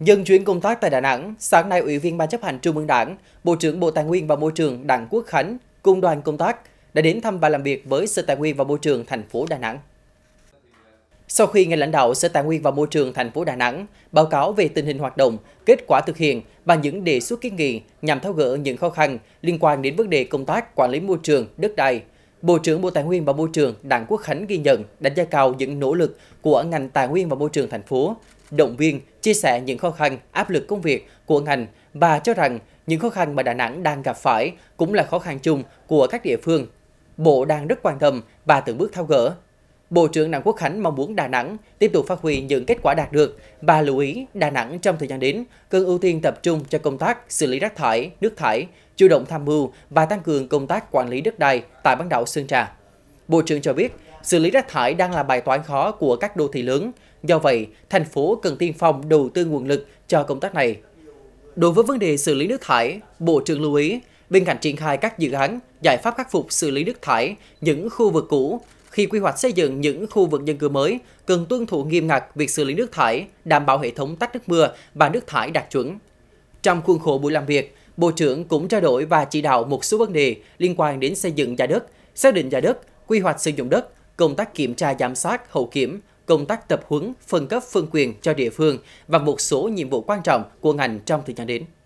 Dân chuyến công tác tại Đà Nẵng, sáng nay Ủy viên Ban chấp hành Trung ương Đảng, Bộ trưởng Bộ Tài nguyên và Môi trường Đặng Quốc Khánh cùng đoàn công tác đã đến thăm và làm việc với Sở Tài nguyên và Môi trường thành phố Đà Nẵng. Sau khi nghe lãnh đạo Sở Tài nguyên và Môi trường thành phố Đà Nẵng báo cáo về tình hình hoạt động, kết quả thực hiện và những đề xuất kiến nghị nhằm tháo gỡ những khó khăn liên quan đến vấn đề công tác quản lý môi trường, đất đai, Bộ trưởng Bộ Tài nguyên và Môi trường Đặng Quốc Khánh ghi nhận đánh giá cao những nỗ lực của ngành Tài nguyên và Môi trường thành phố động viên, chia sẻ những khó khăn, áp lực công việc của ngành và cho rằng những khó khăn mà Đà Nẵng đang gặp phải cũng là khó khăn chung của các địa phương. Bộ đang rất quan tâm và từng bước thao gỡ. Bộ trưởng Đặng Quốc Khánh mong muốn Đà Nẵng tiếp tục phát huy những kết quả đạt được và lưu ý Đà Nẵng trong thời gian đến cần ưu tiên tập trung cho công tác xử lý rác thải, nước thải, chủ động tham mưu và tăng cường công tác quản lý đất đai tại bán đảo Sơn Trà. Bộ trưởng cho biết, Xử lý rác thải đang là bài toán khó của các đô thị lớn. Do vậy, thành phố cần tiên phong đầu tư nguồn lực cho công tác này. Đối với vấn đề xử lý nước thải, Bộ trưởng lưu ý, bên cạnh triển khai các dự án, giải pháp khắc phục xử lý nước thải, những khu vực cũ, khi quy hoạch xây dựng những khu vực dân cư mới, cần tuân thủ nghiêm ngặt việc xử lý nước thải, đảm bảo hệ thống tách nước mưa và nước thải đạt chuẩn. Trong khuôn khổ buổi làm việc, Bộ trưởng cũng trao đổi và chỉ đạo một số vấn đề liên quan đến xây dựng nhà đất, xác định nhà đất, quy hoạch sử dụng đất, công tác kiểm tra giám sát, hậu kiểm, công tác tập huấn, phân cấp phân quyền cho địa phương và một số nhiệm vụ quan trọng của ngành trong thời gian đến.